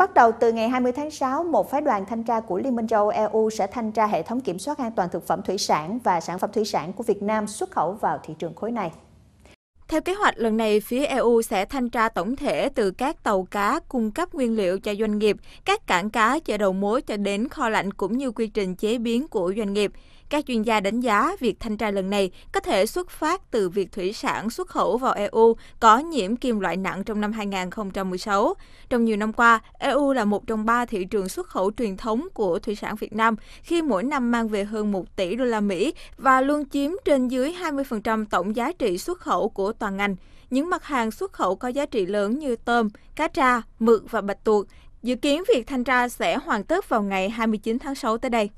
Bắt đầu từ ngày 20 tháng 6, một phái đoàn thanh tra của Liên minh châu Âu EU sẽ thanh tra hệ thống kiểm soát an toàn thực phẩm thủy sản và sản phẩm thủy sản của Việt Nam xuất khẩu vào thị trường khối này. Theo kế hoạch, lần này phía EU sẽ thanh tra tổng thể từ các tàu cá cung cấp nguyên liệu cho doanh nghiệp, các cảng cá, chợ đầu mối cho đến kho lạnh cũng như quy trình chế biến của doanh nghiệp. Các chuyên gia đánh giá việc thanh tra lần này có thể xuất phát từ việc thủy sản xuất khẩu vào EU có nhiễm kim loại nặng trong năm 2016. Trong nhiều năm qua, EU là một trong ba thị trường xuất khẩu truyền thống của thủy sản Việt Nam khi mỗi năm mang về hơn 1 tỷ đô la Mỹ và luôn chiếm trên dưới 20% tổng giá trị xuất khẩu của toàn ngành. Những mặt hàng xuất khẩu có giá trị lớn như tôm, cá tra, mực và bạch tuộc. Dự kiến việc thanh tra sẽ hoàn tất vào ngày 29 tháng 6 tới đây.